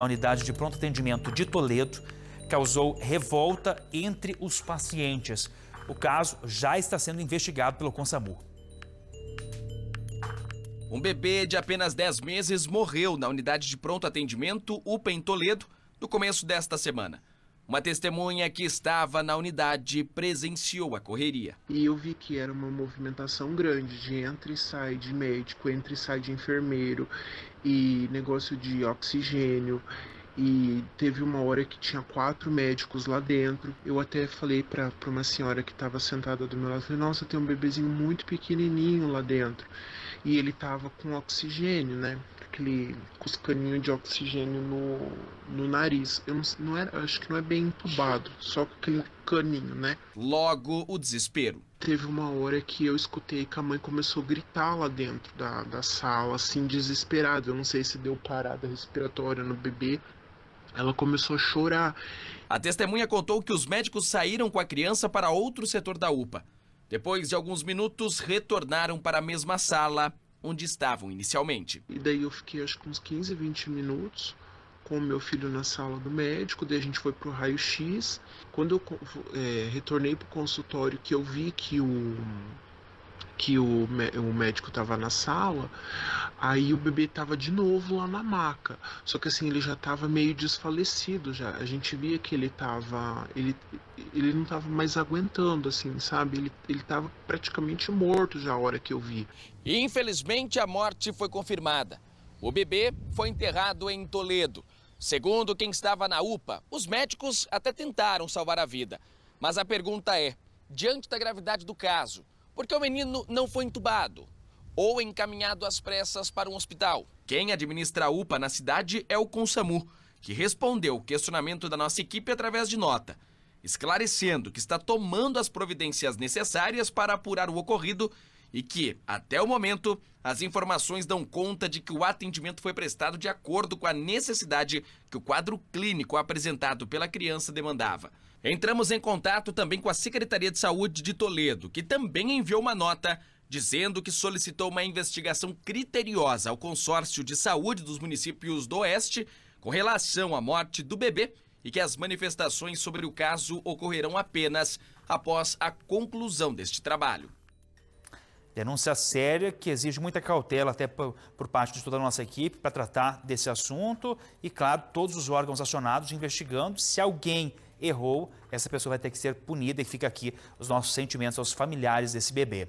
A unidade de pronto atendimento de Toledo causou revolta entre os pacientes. O caso já está sendo investigado pelo CONSAMU. Um bebê de apenas 10 meses morreu na unidade de pronto atendimento UPA em Toledo no começo desta semana. Uma testemunha que estava na unidade presenciou a correria. E eu vi que era uma movimentação grande de entra e sai de médico, entra e sai de enfermeiro e negócio de oxigênio. E teve uma hora que tinha quatro médicos lá dentro. Eu até falei para uma senhora que estava sentada do meu lado, nossa, tem um bebezinho muito pequenininho lá dentro e ele tava com oxigênio, né? Aquele cuscaninho de oxigênio no, no nariz. Eu não, não era, acho que não é bem entubado, só com aquele caninho, né? Logo, o desespero. Teve uma hora que eu escutei que a mãe começou a gritar lá dentro da, da sala, assim, desesperada. Eu não sei se deu parada respiratória no bebê, ela começou a chorar. A testemunha contou que os médicos saíram com a criança para outro setor da UPA. Depois de alguns minutos, retornaram para a mesma sala onde estavam inicialmente. E daí eu fiquei acho que uns 15, 20 minutos com meu filho na sala do médico, daí a gente foi pro raio-x. Quando eu é, retornei pro consultório que eu vi que o que o, o médico estava na sala, aí o bebê estava de novo lá na maca. Só que assim, ele já estava meio desfalecido já. A gente via que ele estava ele ele não estava mais aguentando assim, sabe? Ele ele tava praticamente morto já a hora que eu vi. infelizmente a morte foi confirmada. O bebê foi enterrado em Toledo. Segundo quem estava na UPA, os médicos até tentaram salvar a vida. Mas a pergunta é: diante da gravidade do caso, porque o menino não foi entubado ou encaminhado às pressas para um hospital. Quem administra a UPA na cidade é o Consamu, que respondeu o questionamento da nossa equipe através de nota, esclarecendo que está tomando as providências necessárias para apurar o ocorrido e que, até o momento, as informações dão conta de que o atendimento foi prestado de acordo com a necessidade que o quadro clínico apresentado pela criança demandava. Entramos em contato também com a Secretaria de Saúde de Toledo, que também enviou uma nota dizendo que solicitou uma investigação criteriosa ao consórcio de saúde dos municípios do Oeste com relação à morte do bebê e que as manifestações sobre o caso ocorrerão apenas após a conclusão deste trabalho. Denúncia séria que exige muita cautela até por, por parte de toda a nossa equipe para tratar desse assunto e, claro, todos os órgãos acionados investigando se alguém errou, essa pessoa vai ter que ser punida e fica aqui os nossos sentimentos aos familiares desse bebê.